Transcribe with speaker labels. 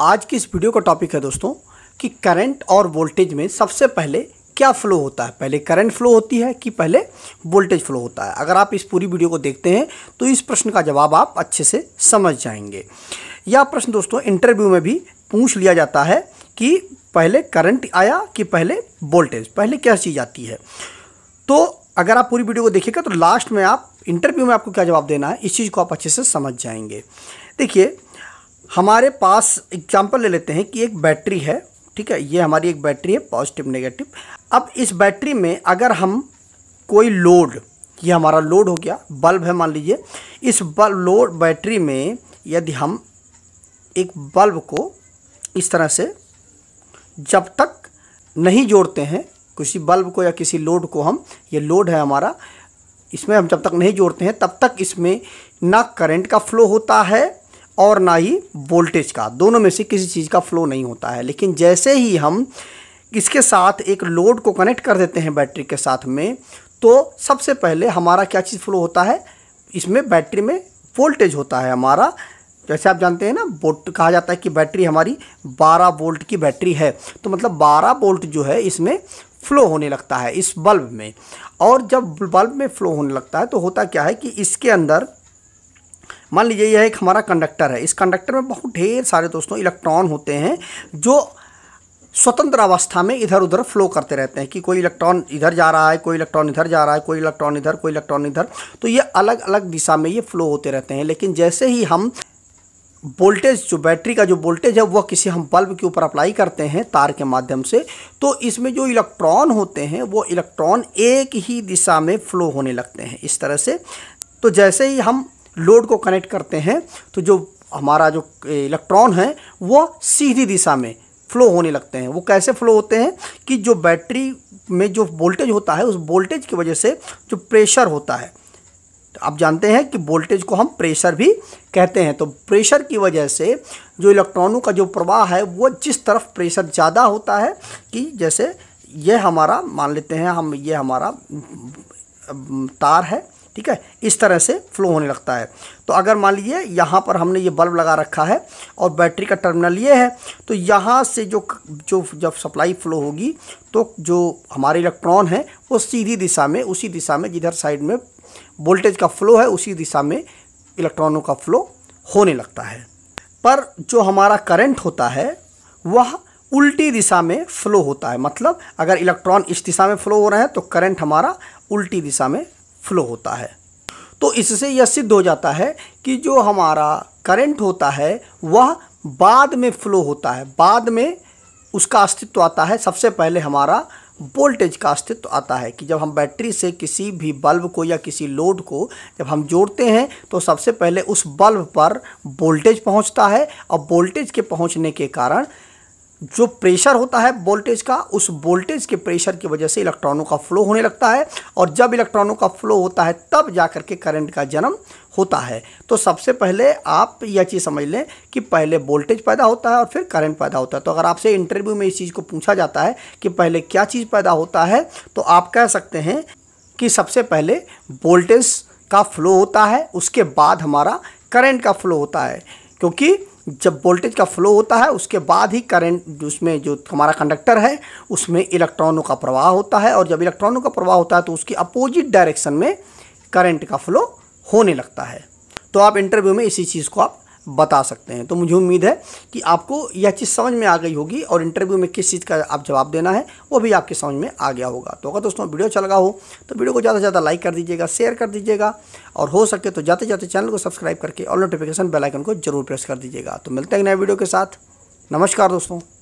Speaker 1: आज की इस वीडियो का टॉपिक है दोस्तों कि करंट और वोल्टेज में सबसे पहले क्या फ्लो होता है पहले करंट फ्लो होती है कि पहले वोल्टेज फ्लो होता है अगर आप इस पूरी वीडियो को देखते हैं तो इस प्रश्न का जवाब आप अच्छे से समझ जाएंगे यह प्रश्न दोस्तों इंटरव्यू में भी पूछ लिया जाता है कि पहले करंट आया कि पहले वोल्टेज पहले क्या चीज़ आती है तो अगर आप पूरी वीडियो को देखिएगा तो लास्ट में आप इंटरव्यू में आपको क्या जवाब देना है इस चीज़ को आप अच्छे से समझ जाएंगे देखिए हमारे पास एग्जाम्पल ले लेते हैं कि एक बैटरी है ठीक है ये हमारी एक बैटरी है पॉजिटिव नेगेटिव अब इस बैटरी में अगर हम कोई लोड ये हमारा लोड हो गया बल्ब है मान लीजिए इस बल्ब लोड बैटरी में यदि हम एक बल्ब को इस तरह से जब तक नहीं जोड़ते हैं किसी बल्ब को या किसी लोड को हम ये लोड है हमारा इसमें हम जब तक नहीं जोड़ते हैं तब तक इसमें ना करंट का फ्लो होता है और ना ही वोल्टेज का दोनों में से किसी चीज़ का फ्लो नहीं होता है लेकिन जैसे ही हम इसके साथ एक लोड को कनेक्ट कर देते हैं बैटरी के साथ में तो सबसे पहले हमारा क्या चीज़ फ्लो होता है इसमें बैटरी में वोल्टेज होता है हमारा जैसे आप जानते हैं ना बोट कहा जाता है कि बैटरी हमारी 12 वोल्ट की बैटरी है तो मतलब 12 वोल्ट जो है इसमें फ्लो होने लगता है इस बल्ब में और जब बल्ब में फ्लो होने लगता है तो होता क्या है कि इसके अंदर मान लीजिए यह एक हमारा कंडक्टर है इस कंडक्टर में बहुत ढेर सारे दोस्तों इलेक्ट्रॉन होते हैं जो स्वतंत्र अवस्था में इधर उधर फ्लो करते रहते हैं कि कोई इलेक्ट्रॉन इधर जा रहा है कोई इलेक्ट्रॉन इधर जा रहा है कोई इलेक्ट्रॉन इधर कोई इलेक्ट्रॉन इधर तो ये अलग अलग दिशा में ये फ्लो होते रहते हैं लेकिन जैसे ही हम वोल्टेज जो बैटरी का जो वोल्टेज है वह किसी हम बल्ब के ऊपर अप्लाई करते हैं तार के माध्यम से तो इसमें जो इलेक्ट्रॉन होते हैं वो इलेक्ट्रॉन एक ही दिशा में फ्लो होने लगते हैं इस तरह से तो जैसे ही हम लोड को कनेक्ट करते हैं तो जो हमारा जो इलेक्ट्रॉन है वो सीधी दिशा में फ्लो होने लगते हैं वो कैसे फ्लो होते हैं कि जो बैटरी में जो वोल्टेज होता है उस वोल्टेज की वजह से जो प्रेशर होता है आप जानते हैं कि वोल्टेज को हम प्रेशर भी कहते हैं तो प्रेशर की वजह से जो इलेक्ट्रॉनों का जो प्रवाह है वो जिस तरफ प्रेशर ज़्यादा होता है कि जैसे ये हमारा मान लेते हैं हम ये हमारा तार है ठीक है इस तरह से फ्लो होने लगता है तो अगर मान लीजिए यहाँ पर हमने ये बल्ब लगा रखा है और बैटरी का टर्मिनल ये है तो यहाँ से जो जो जब सप्लाई फ्लो होगी तो जो हमारे इलेक्ट्रॉन है वो सीधी दिशा में उसी दिशा में जिधर साइड में वोल्टेज का फ्लो है उसी दिशा में इलेक्ट्रॉनों का फ्लो होने लगता है पर जो हमारा करंट होता है वह उल्टी दिशा में फ्लो होता है मतलब अगर इलेक्ट्रॉन इस दिशा में फ्लो हो रहे हैं तो करंट हमारा उल्टी दिशा में फ्लो होता है तो इससे यह सिद्ध हो जाता है कि जो हमारा करंट होता है वह बाद में फ्लो होता है बाद में उसका अस्तित्व आता है सबसे पहले हमारा वोल्टेज का अस्तित्व आता है कि जब हम बैटरी से किसी भी बल्ब को या किसी लोड को जब हम जोड़ते हैं तो सबसे पहले उस बल्ब पर वोल्टेज पहुंचता है और वोल्टेज के पहुंचने के कारण जो प्रेशर होता है वोल्टेज का उस वोल्टेज के प्रेशर की वजह से इलेक्ट्रॉनों का फ्लो होने लगता है और जब इलेक्ट्रॉनों का फ्लो होता है तब जा करके के करंट का जन्म होता है तो सबसे पहले आप यह चीज़ समझ लें कि पहले वोल्टेज पैदा होता है और फिर करंट पैदा होता है तो अगर आपसे इंटरव्यू में इस चीज़ को पूछा जाता है कि पहले क्या चीज़ पैदा होता है तो आप कह सकते हैं कि सबसे पहले वोल्टेज का फ्लो होता है उसके बाद हमारा करेंट का फ्लो होता है क्योंकि जब वोल्टेज का फ्लो होता है उसके बाद ही करंट उसमें जो हमारा कंडक्टर है उसमें इलेक्ट्रॉनों का प्रवाह होता है और जब इलेक्ट्रॉनों का प्रवाह होता है तो उसकी अपोजिट डायरेक्शन में करंट का फ्लो होने लगता है तो आप इंटरव्यू में इसी चीज़ को आप बता सकते हैं तो मुझे उम्मीद है कि आपको यह चीज़ समझ में आ गई होगी और इंटरव्यू में किस चीज़ का आप जवाब देना है वो भी आपके समझ में आ गया होगा तो अगर दोस्तों वीडियो अच्छा लगा हो तो वीडियो को ज़्यादा से ज़्यादा लाइक कर दीजिएगा शेयर कर दीजिएगा और हो सके तो जाते जाते चैनल को सब्सक्राइब करके और नोटिफिकेशन बेलाइकन को जरूर प्रेस कर दीजिएगा तो मिलते हैं नए वीडियो के साथ नमस्कार दोस्तों